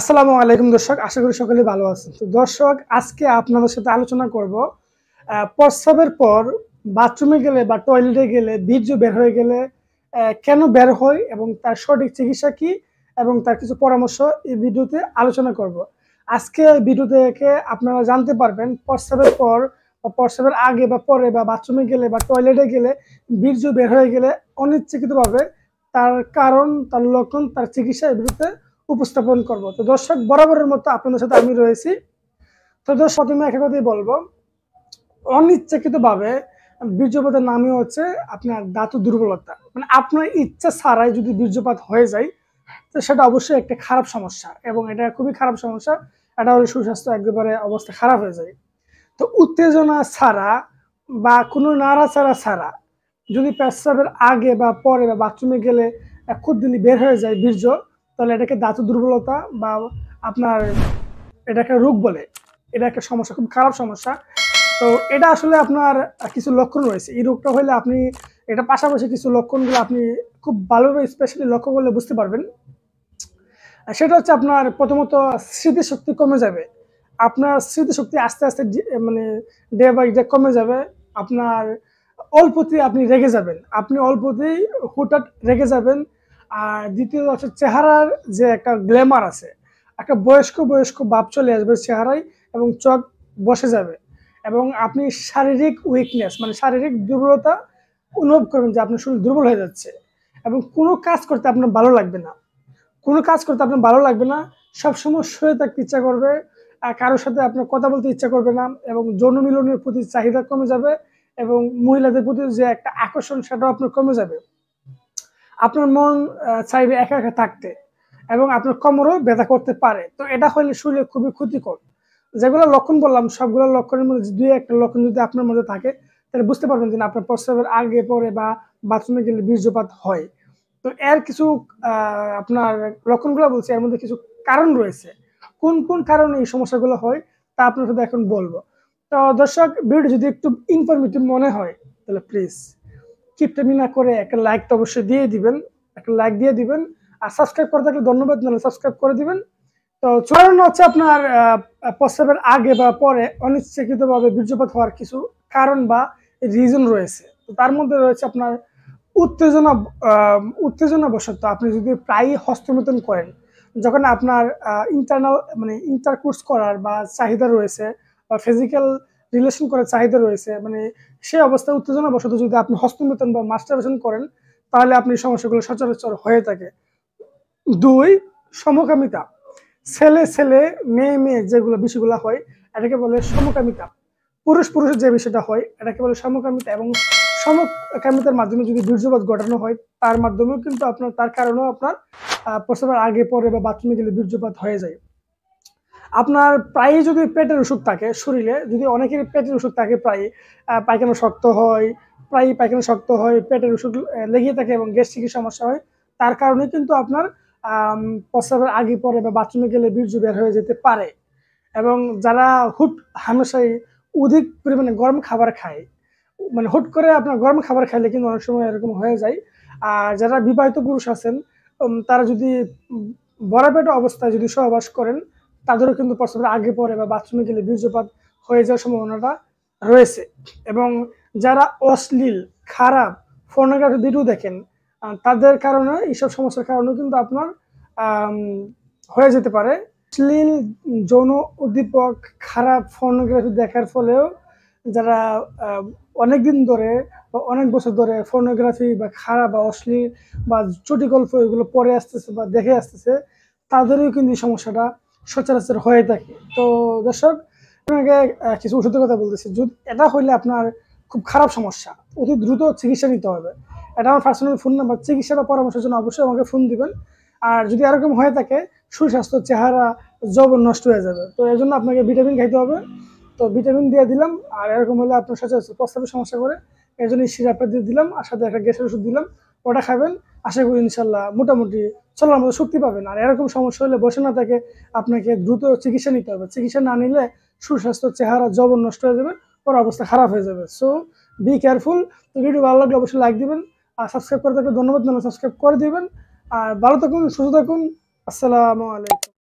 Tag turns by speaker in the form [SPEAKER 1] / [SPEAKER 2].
[SPEAKER 1] আসসালামু আলাইকুম দর্শক আশা করি সকলে ভালো আছেন তো দর্শক আজকে আপনাদের সাথে আলোচনা করব প্রস্রাবের পর বাথরুমে গেলে বা টয়লেটে গেলে বীর্য বের হয়ে গেলে কেন বের হয় এবং তার সঠিক চিকিৎসা কি এবং তার কিছু পরামর্শ এই ভিডিওতে আলোচনা করব আজকে ভিডিও থেকে আপনারা জানতে পারবেন প্রস্রাবের পর বা প্রস্রাবের আগে বা পরে বা বাথরুমে গেলে বা টয়লেটে গেলে বীর্য বের হয়ে গেলে অনিচ্ছিকৃতভাবে তার কারণ তার লক্ষণ তার চিকিৎসা এই বিরুদ্ধে উপস্থাপন করব তো দর্শক বরাবরের মতো আপনাদের সাথে আমি রয়েছি তো দর্শক প্রথমে একটা কথাই বলবো অনিচ্ছাকৃতভাবে বীর্যপাতের নামই হচ্ছে আপনার দাঁত দুর্বলতা মানে আপনার ইচ্ছা ছাড়াই যদি বীর্যপাত হয়ে যায় তো সেটা অবশ্যই একটা খারাপ সমস্যা এবং এটা খুবই খারাপ সমস্যা এটা হলে সুস্বাস্থ্য একেবারে অবস্থা খারাপ হয়ে যায় তো উত্তেজনা ছাড়া বা কোনো নাড়া ছাড়া যদি পেশাবের আগে বা পরে বা বাথরুমে গেলে দিনই বের হয়ে যায় বীর্য তাহলে এটাকে দাঁতের দুর্বলতা বা আপনার এটাকে রোগ বলে এটা একটা সমস্যা খুব খারাপ সমস্যা তো এটা আসলে আপনার কিছু লক্ষণ রয়েছে এই রোগটা হলে আপনি এটা পাশাপাশি কিছু লক্ষণগুলো আপনি খুব ভালোভাবে স্পেশালি লক্ষ্য করলে বুঝতে পারবেন সেটা হচ্ছে আপনার প্রথমত স্মৃতিশক্তি কমে যাবে আপনার স্মৃতিশক্তি আস্তে আস্তে মানে ডে বাই ডে কমে যাবে আপনার অল্পতেই আপনি রেগে যাবেন আপনি অল্পতেই হুটাট রেগে যাবেন আর দ্বিতীয়ত হচ্ছে চেহারার যে একটা গ্ল্যামার আছে একটা বয়স্ক বয়স্ক বাপ চলে আসবে চেহারায় এবং চোখ বসে যাবে এবং আপনি শারীরিক উইকনেস মানে শারীরিক দুর্বলতা অনুভব করবেন যে আপনার শরীর দুর্বল হয়ে যাচ্ছে এবং কোনো কাজ করতে আপনার ভালো লাগবে না কোনো কাজ করতে আপনার ভালো লাগবে না সবসময় শুয়ে থাকতে ইচ্ছা করবে কারোর সাথে আপনার কথা বলতে ইচ্ছা করবে না এবং যৌন মিলনের প্রতি চাহিদা কমে যাবে এবং মহিলাদের প্রতি যে একটা আকর্ষণ সেটাও আপনার কমে যাবে আপনার মন চাইবে একা একা থাকতে এবং আপনার কমরও ব্যথা করতে পারে তো এটা হলে শরীরে খুবই ক্ষতিকর যেগুলো লক্ষণ বললাম সবগুলো লক্ষণের মধ্যে দুই একটা লক্ষণ যদি আপনার মধ্যে থাকে তাহলে বুঝতে পারবেন যে আপনার প্রস্রাবের আগে পরে বা বাথরুমে গেলে বীর্যপাত হয় তো এর কিছু আপনার লক্ষণগুলো বলছি এর মধ্যে কিছু কারণ রয়েছে কোন কোন কারণে এই সমস্যাগুলো হয় তা আপনার সাথে এখন বলবো তো দর্শক ভিডিও যদি একটু ইনফরমেটিভ মনে হয় তাহলে প্লিজ কিপটামি না করে একটা লাইক তো অবশ্যই দিয়ে দিবেন একটা লাইক দিয়ে দিবেন আর সাবস্ক্রাইব করে থাকলে ধন্যবাদ নাহলে সাবস্ক্রাইব করে দিবেন তো চূড়ান্ত হচ্ছে আপনার প্রস্তাবের আগে বা পরে অনিচ্ছাকৃতভাবে বীর্যপাত হওয়ার কিছু কারণ বা রিজন রয়েছে তো তার মধ্যে রয়েছে আপনার উত্তেজনা উত্তেজনা বশত আপনি যদি প্রায়ই হস্তমিতন করেন যখন আপনার ইন্টারনাল মানে ইন্টারকোর্স করার বা চাহিদা রয়েছে বা ফিজিক্যাল রিলেশন করার চাহিদা রয়েছে মানে সেই অবস্থায় উত্তেজনাবশত যদি আপনি হস্তমিতন বা মাস্টারবেশন করেন তাহলে আপনি সমস্যাগুলো সচরাচর হয়ে থাকে দুই সমকামিতা ছেলে ছেলে মেয়ে মেয়ে যেগুলো বিষয়গুলো হয় এটাকে বলে সমকামিতা পুরুষ পুরুষের যে বিষয়টা হয় এটাকে বলে সমকামিতা এবং সমকামিতার মাধ্যমে যদি বীর্যপাত ঘটানো হয় তার মাধ্যমেও কিন্তু আপনার তার কারণেও আপনার প্রস্রাবের আগে পরে বা বাথরুমে গেলে বীর্যপাত হয়ে যায় আপনার প্রায়ই যদি পেটের ওষুধ থাকে শরীরে যদি অনেকের পেটের ওষুধ থাকে প্রায় পায়খানা শক্ত হয় প্রায় পায়খানা শক্ত হয় পেটের ওষুধ লেগে থাকে এবং গ্যাস্ট্রিকের সমস্যা হয় তার কারণে কিন্তু আপনার প্রস্রাবের আগে পরে বা বাথরুমে গেলে বীর্য বের হয়ে যেতে পারে এবং যারা হুট হামেশাই অধিক পরিমাণে গরম খাবার খায় মানে হুট করে আপনার গরম খাবার খাইলে কিন্তু অনেক সময় এরকম হয়ে যায় আর যারা বিবাহিত পুরুষ আছেন তারা যদি বড় পেট অবস্থায় যদি সহবাস করেন তাদেরও কিন্তু প্রস্রাবের আগে পরে বা বাথরুমে গেলে বীর্যপাত হয়ে যাওয়ার সম্ভাবনাটা রয়েছে এবং যারা অশ্লীল খারাপ ফর্নোগ্রাফি ভিডিও দেখেন তাদের কারণে এইসব সমস্যার কারণে কিন্তু আপনার হয়ে যেতে পারে অশ্লীল যৌন উদ্দীপক খারাপ ফর্নোগ্রাফি দেখার ফলেও যারা অনেক দিন ধরে বা অনেক বছর ধরে ফর্নোগ্রাফি বা খারাপ বা অশ্লীল বা চটি গল্প এগুলো পরে আসতেছে বা দেখে আসতেছে তাদেরও কিন্তু এই সমস্যাটা সচরাচর হয়ে থাকে তো দর্শক আপনাকে কিছু ওষুধের কথা বলতেছি যদি এটা হইলে আপনার খুব খারাপ সমস্যা অতি দ্রুত চিকিৎসা নিতে হবে এটা আমার পার্সোনাল ফোন নাম্বার চিকিৎসা বা পরামর্শের জন্য অবশ্যই আমাকে ফোন দিবেন আর যদি এরকম হয়ে থাকে সুস্বাস্থ্য চেহারা যৌবন নষ্ট হয়ে যাবে তো এর জন্য আপনাকে ভিটামিন খাইতে হবে তো ভিটামিন দিয়ে দিলাম আর এরকম হলে আপনার সাথে প্রস্তাবের সমস্যা করে এর জন্য সিরাপটা দিয়ে দিলাম আর সাথে একটা গ্যাসের ওষুধ দিলাম ওটা খাবেন আশা করি ইনশাল্লাহ মোটামুটি চলার মতো শক্তি পাবেন আর এরকম সমস্যা হলে বসে না থাকে আপনাকে দ্রুত চিকিৎসা নিতে হবে চিকিৎসা না নিলে সুস্বাস্থ্য চেহারা জবর নষ্ট হয়ে যাবে ওর অবস্থা খারাপ হয়ে যাবে সো বি কেয়ারফুল তো ভিডিও ভালো লাগলে অবশ্যই লাইক দিবেন আর সাবস্ক্রাইব করে থাকলে ধন্যবাদ ধন্যবাদ সাবস্ক্রাইব করে দিবেন আর ভালো থাকুন সুস্থ থাকুন আসসালামু আলাইকুম